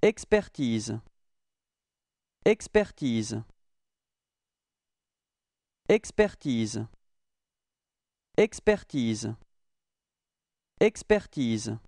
Expertise Expertise Expertise Expertise Expertise